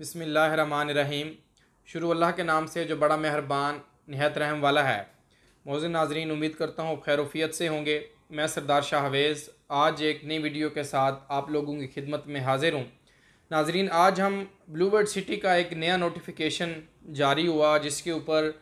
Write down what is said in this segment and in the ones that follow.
रहीम शुरू अल्लाह के नाम से जो बड़ा मेहरबान नहायत रहम वाला है मौजूद नाजरीन उम्मीद करता हूँ खैरूफियत से होंगे मैं सरदार शाहवेज़ आज एक नई वीडियो के साथ आप लोगों की खिदमत में हाजिर हूँ नाजरीन आज हम ब्लू बर्ड सिटी का एक नया नोटिफिकेशन जारी हुआ जिसके ऊपर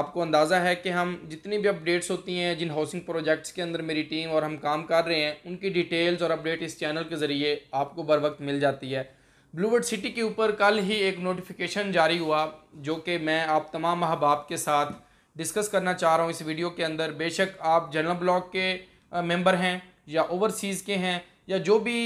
आपको अंदाज़ा है कि हम जितनी भी अपडेट्स होती हैं जिन हाउसिंग प्रोजेक्ट्स के अंदर मेरी टीम और हम काम कर रहे हैं उनकी डिटेल्स और अपडेट इस चैनल के ज़रिए आपको बर वक्त मिल जाती है ब्लूवर्ड सिटी के ऊपर कल ही एक नोटिफिकेशन जारी हुआ जो कि मैं आप तमाम अहबाब के साथ डिस्कस करना चाह रहा हूँ इस वीडियो के अंदर बेशक आप जनरल ब्लॉक के मेंबर हैं या ओवरसीज़ के हैं या जो भी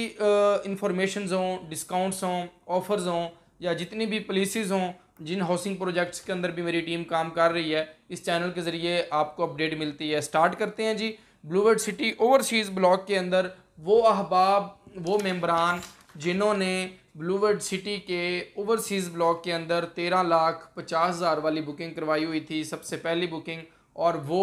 इंफॉर्मेशन हों डिस्काउंट्स हों ऑफ़र्स हों या जितनी भी पॉलिसीज़ हों जिन हाउसिंग प्रोजेक्ट्स के अंदर भी मेरी टीम काम कर रही है इस चैनल के ज़रिए आपको अपडेट मिलती है स्टार्ट करते हैं जी ब्लूवर्ड सिटी ओवरसीज़ ब्लॉक के अंदर वो अहबाब वो मेम्बरान जिन्होंने ब्लूवर्ड सिटी के ओवरसीज़ ब्लॉक के अंदर तेरह लाख पचास हज़ार वाली बुकिंग करवाई हुई थी सबसे पहली बुकिंग और वो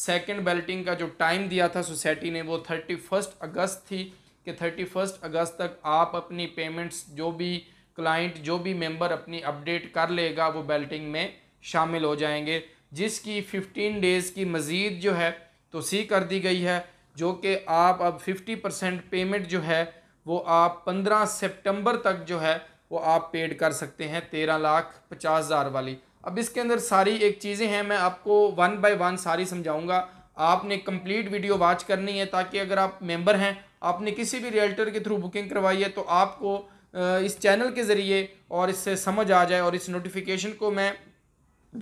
सेकंड बेल्टिंग का जो टाइम दिया था सोसाइटी ने वो थर्टी फर्स्ट अगस्त थी कि थर्टी फर्स्ट अगस्त तक आप अपनी पेमेंट्स जो भी क्लाइंट जो भी मेंबर अपनी अपडेट कर लेगा वो बेल्टिंग में शामिल हो जाएंगे जिसकी फ़िफ्टीन डेज़ की मज़ीद जो है तो सी कर दी गई है जो कि आप अब फिफ्टी परसेंट पेमेंट जो है वो आप पंद्रह सितंबर तक जो है वो आप पेड कर सकते हैं तेरह लाख पचास हज़ार वाली अब इसके अंदर सारी एक चीज़ें हैं मैं आपको वन बाय वन सारी समझाऊंगा आपने कंप्लीट वीडियो वॉच करनी है ताकि अगर आप मेंबर हैं आपने किसी भी रियल्टर के थ्रू बुकिंग करवाई है तो आपको इस चैनल के ज़रिए और इससे समझ आ जाए और इस नोटिफिकेशन को मैं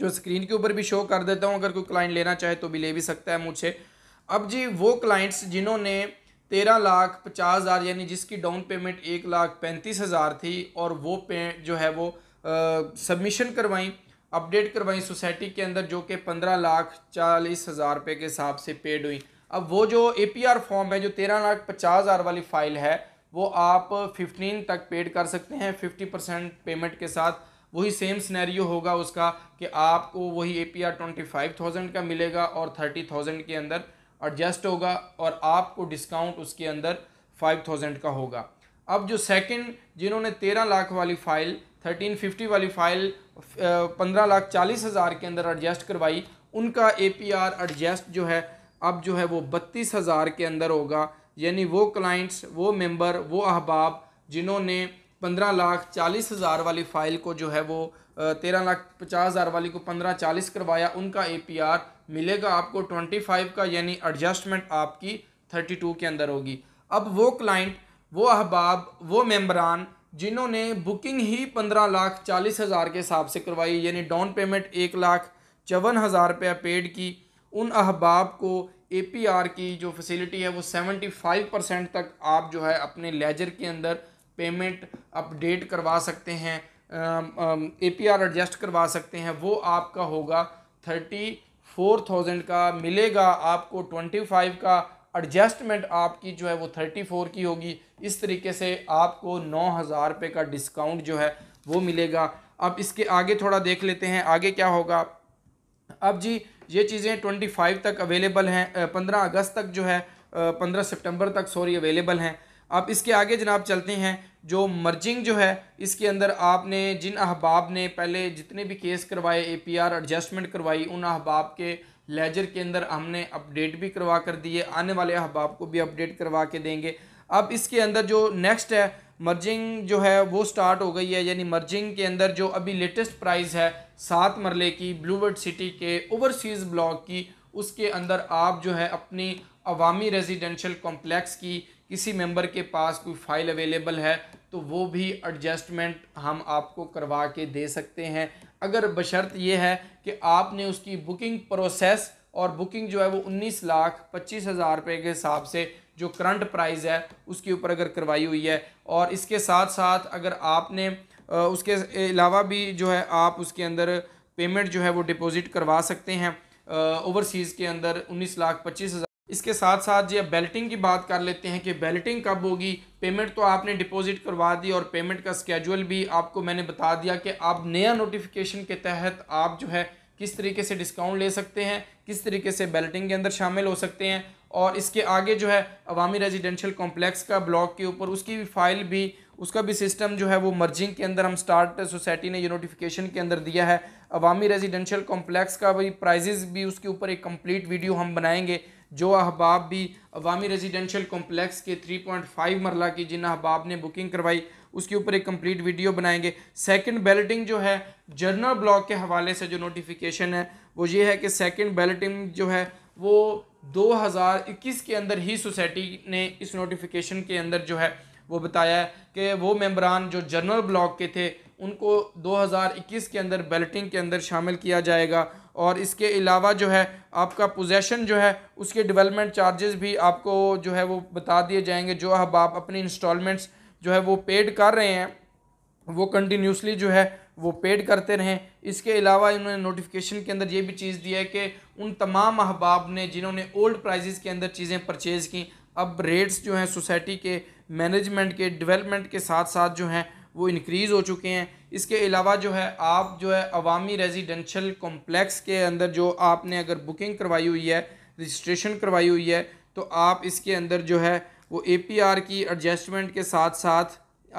जो स्क्रीन के ऊपर भी शो कर देता हूँ अगर कोई क्लाइंट लेना चाहे तो भी ले भी सकता है मुझसे अब जी वो क्लाइंट्स जिन्होंने तेरह लाख पचास हज़ार यानी जिसकी डाउन पेमेंट एक लाख पैंतीस हज़ार थी और वो पे जो है वो सबमिशन करवाई अपडेट करवाई सोसाइटी के अंदर जो कि पंद्रह लाख चालीस हज़ार रुपये के हिसाब से पेड हुई अब वो जो ए पी आर फॉर्म है जो तेरह लाख पचास हज़ार वाली फ़ाइल है वो आप फिफ्टीन तक पेड कर सकते हैं फिफ्टी परसेंट पेमेंट के साथ वही सेम सिनेरियो होगा उसका कि आपको वही A P R twenty five thousand का मिलेगा और थर्टी थाउजेंड के अंदर एडजस्ट होगा और आपको डिस्काउंट उसके अंदर फाइव थाउजेंड का होगा अब जो सेकंड जिन्होंने तेरह लाख वाली फ़ाइल थर्टीन फिफ्टी वाली फ़ाइल पंद्रह लाख चालीस हज़ार के अंदर एडजस्ट करवाई उनका ए पी आर एडजस्ट जो है अब जो है वो बत्तीस हज़ार के अंदर होगा यानी वो क्लाइंट्स वो मेंबर वो अहबाब जिन्होंने पंद्रह लाख चालीस हज़ार वाली फ़ाइल को जो है वो तेरह लाख पचास हज़ार वाली को पंद्रह चालीस करवाया उनका ए पी आर मिलेगा आपको ट्वेंटी फाइव का यानी एडजस्टमेंट आपकी थर्टी टू के अंदर होगी अब वो क्लाइंट वो अहबाब वो मेम्बरान जिन्होंने बुकिंग ही पंद्रह लाख चालीस हज़ार के हिसाब से करवाई यानी डाउन पेमेंट एक लाख चौवन हज़ार रुपया पेड की उन अहबाब को ए पी आर की जो फैसिलिटी है वो सेवेंटी फाइव परसेंट तक आप जो है अपने लेजर के अंदर पेमेंट अपडेट करवा सकते हैं ए पी आर एडजस्ट करवा सकते हैं वो आपका होगा थर्टी फोर थाउजेंड का मिलेगा आपको ट्वेंटी फाइव का एडजस्टमेंट आपकी जो है वो थर्टी फोर की होगी इस तरीके से आपको नौ हज़ार रुपये का डिस्काउंट जो है वो मिलेगा अब इसके आगे थोड़ा देख लेते हैं आगे क्या होगा अब जी ये चीज़ें ट्वेंटी फाइव तक अवेलेबल हैं पंद्रह अगस्त तक जो है पंद्रह सितंबर तक सॉरी अवेलेबल हैं अब इसके आगे जनाब चलते हैं जो मर्जिंग जो है इसके अंदर आपने जिन अहबाब ने पहले जितने भी केस करवाए ए पी आर एडजस्टमेंट करवाई उन अहबाब के लेजर के अंदर हमने अपडेट भी करवा कर दिए आने वाले अहबाब को भी अपडेट करवा के देंगे अब इसके अंदर जो नेक्स्ट है मर्जिंग जो है वो स्टार्ट हो गई है यानी मर्जिंग के अंदर जो अभी लेटेस्ट प्राइस है सात मरले की ब्लूवर्ड सिटी के ओवरसीज़ ब्लॉक की उसके अंदर आप जो है अपनी अवामी रेजिडेंशल कॉम्प्लेक्स की किसी मेंबर के पास कोई फ़ाइल अवेलेबल है तो वो भी एडजस्टमेंट हम आपको करवा के दे सकते हैं अगर बशर्त ये है कि आपने उसकी बुकिंग प्रोसेस और बुकिंग जो है वो उन्नीस लाख पच्चीस हज़ार रुपये के हिसाब से जो करंट प्राइस है उसके ऊपर अगर करवाई हुई है और इसके साथ साथ अगर आपने उसके अलावा भी जो है आप उसके अंदर पेमेंट जो है वो डिपॉज़िट करवा सकते हैं ओवरसीज़ के अंदर उन्नीस लाख पच्चीस हज़ार इसके साथ साथ जी अब बेल्टिंग की बात कर लेते हैं कि बेल्टिंग कब होगी पेमेंट तो आपने डिपॉजिट करवा दी और पेमेंट का स्केजुअल भी आपको मैंने बता दिया कि आप नया नोटिफिकेशन के तहत आप जो है किस तरीके से डिस्काउंट ले सकते हैं किस तरीके से बेल्टिंग के अंदर शामिल हो सकते हैं और इसके आगे जो है अवामी रेजिडेंशियल कॉम्प्लेक्स का ब्लॉक के ऊपर उसकी भी फाइल भी उसका भी सिस्टम जो है वो मर्जिंग के अंदर हम स्टार्ट सोसाइटी ने ये नोटिफिकेशन के अंदर दिया है अवामी रेजिडेंशियल कॉम्प्लेक्स का भी प्राइजेज़ भी उसके ऊपर एक कम्प्लीट वीडियो हम बनाएंगे जो अहबाब भी अवामी रेजिडेंशल कॉम्प्लेक्स के 3.5 मरला की जिन अहबाब ने बुकिंग करवाई उसके ऊपर एक कंप्लीट वीडियो बनाएंगे सेकंड बैलेटिंग जो है जर्नल ब्लॉक के हवाले से जो नोटिफिकेशन है वो ये है कि सेकंड बैलेटिंग जो है वो 2021 के अंदर ही सोसाइटी ने इस नोटिफिकेशन के अंदर जो है वो बताया है कि वो मेम्बरान जो जनरल ब्लॉक के थे उनको इक्कीस के अंदर बैलेटिंग के अंदर शामिल किया जाएगा और इसके अलावा जो है आपका पोजेसन जो है उसके डेवलपमेंट चार्जेस भी आपको जो है वो बता दिए जाएंगे जो अब आप अपनी इंस्टॉलमेंट्स जो है वो पेड कर रहे हैं वो कंटिन्यूसली जो है वो पेड करते रहें इसके अलावा इन्होंने नोटिफिकेशन के अंदर ये भी चीज़ दी है कि उन तमाम अहबाब ने जिन्होंने ओल्ड प्राइजेज़ के अंदर चीज़ें परचेज़ की अब रेट्स जो हैं सोसाइटी के मैनेजमेंट के डेवलपमेंट के साथ साथ जो हैं वो इनक्रीज़ हो चुके हैं इसके अलावा जो है आप जो है अवामी रेजिडेंशल कॉम्प्लेक्स के अंदर जो आपने अगर बुकिंग करवाई हुई है रजिस्ट्रेशन करवाई हुई है तो आप इसके अंदर जो है वो ए पी आर की एडजस्टमेंट के साथ साथ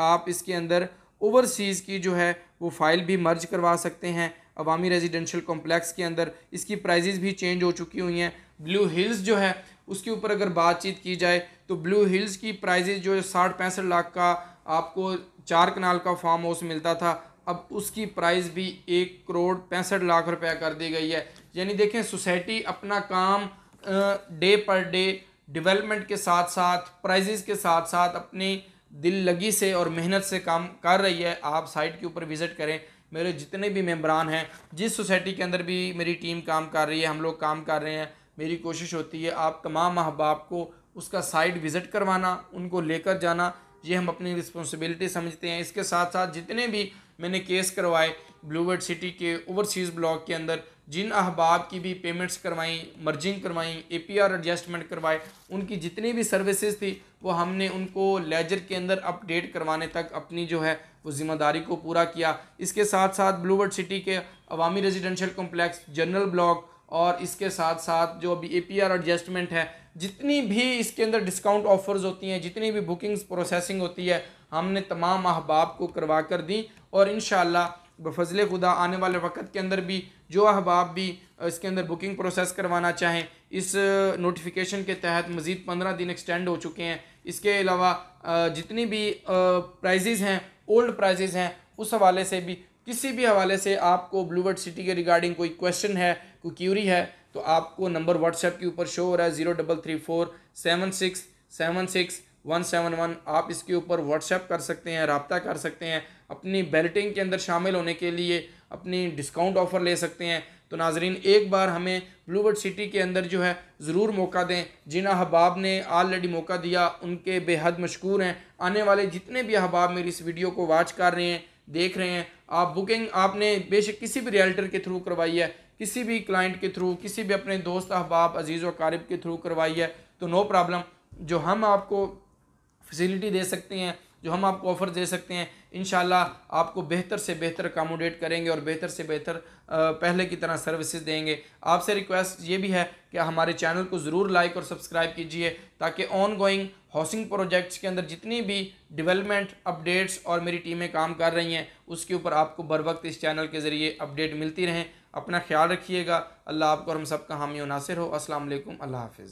आप इसके अंदर ओवरसीज़ की जो है वो फ़ाइल भी मर्ज करवा सकते हैं अवामी रेजिडेंशल कॉम्प्लेक्स के अंदर इसकी प्राइजेज़ भी चेंज हो चुकी हुई हैं ब्लू हिल्स जो है उसके ऊपर अगर बातचीत की जाए तो ब्लू हिल्स की प्राइजेज़ जो है साठ पैंसठ लाख का आपको चार कनाल का फार्म हाउस मिलता था अब उसकी प्राइस भी एक करोड़ पैंसठ लाख रुपया कर दी गई है यानी देखें सोसाइटी अपना काम डे पर डे डेवलपमेंट के साथ साथ प्राइजेस के साथ साथ अपनी दिल लगी से और मेहनत से काम कर रही है आप साइट के ऊपर विज़िट करें मेरे जितने भी मेम्बरान हैं जिस सोसाइटी के अंदर भी मेरी टीम काम कर रही है हम लोग काम कर रहे हैं मेरी कोशिश होती है आप तमाम अहबाब को उसका साइट विज़िट करवाना उनको लेकर जाना ये हम अपनी रिस्पॉन्सिबिलिटी समझते हैं इसके साथ साथ जितने भी मैंने केस करवाए ब्लूवर्ड सिटी के ओवरसीज़ ब्लॉक के अंदर जिन अहबाब की भी पेमेंट्स करवाई मर्जिंग करवाई एपीआर एडजस्टमेंट करवाए उनकी जितनी भी सर्विसेज थी वो हमने उनको लेजर के अंदर अपडेट करवाने तक अपनी जो है वो ज़िम्मेदारी को पूरा किया इसके साथ साथ ब्लूवर्ड सिटी के अवामी रेजिडेंशियल कॉम्प्लेक्स जनरल ब्लॉक और इसके साथ साथ जो अभी ए एडजस्टमेंट है जितनी भी इसके अंदर डिस्काउंट ऑफर्स होती हैं जितनी भी बुकिंग्स प्रोसेसिंग होती है हमने तमाम अहबाब को करवा कर दी और इन बफजल खुदा आने वाले वक्त के अंदर भी जो अहबाब भी इसके अंदर बुकिंग प्रोसेस करवाना चाहें इस नोटिफिकेशन के तहत मज़ीद पंद्रह दिन एक्सटेंड हो चुके हैं इसके अलावा जितनी भी प्राइजेज़ हैं ओल्ड प्राइजेज़ हैं उस हवाले से भी किसी भी हवाले से आपको ब्लूबर्ड सिटी के रिगार्डिंग कोई क्वेश्चन है कोई क्यूरी है तो आपको नंबर व्हाट्सएप के ऊपर शो हो रहा है zero double three four seven six seven six one seven one आप इसके ऊपर व्हाट्सएप कर सकते हैं रबता कर सकते हैं अपनी बेल्टिंग के अंदर शामिल होने के लिए अपनी डिस्काउंट ऑफ़र ले सकते हैं तो नाजरीन एक बार हमें ब्लूबर्ड सिटी के अंदर जो है ज़रूर मौका दें जिन अहबाब ने ऑलरेडी मौका दिया उनके बेहद मशहूर हैं आने वाले जितने भी अहबाब मेरी इस वीडियो को वाच कर रहे हैं देख रहे हैं आप बुकिंग आपने बेशक किसी भी रियल्टर के थ्रू करवाई है किसी भी क्लाइंट के थ्रू किसी भी अपने दोस्त अहबाब अजीज़ और कारिब के थ्रू करवाई है तो नो प्रॉब्लम जो हम आपको फैसिलिटी दे सकते हैं जो हम आपको ऑफ़र दे सकते हैं इन आपको बेहतर से बेहतर अकामोडेट करेंगे और बेहतर से बेहतर पहले की तरह सर्विसेज देंगे आपसे रिक्वेस्ट ये भी है कि हमारे चैनल को ज़रूर लाइक और सब्सक्राइब कीजिए ताकि ऑन गोइंग हाउसिंग प्रोजेक्ट्स के अंदर जितनी भी डेवलपमेंट अपडेट्स और मेरी टीमें काम कर रही हैं उसके ऊपर आपको बर वक्त इस चैनल के ज़रिए अपडेट मिलती रहें अपना ख्याल रखिएगा अल्लाह आपको और हम का हामी नासिर हो असल अल्लाह हाफिज़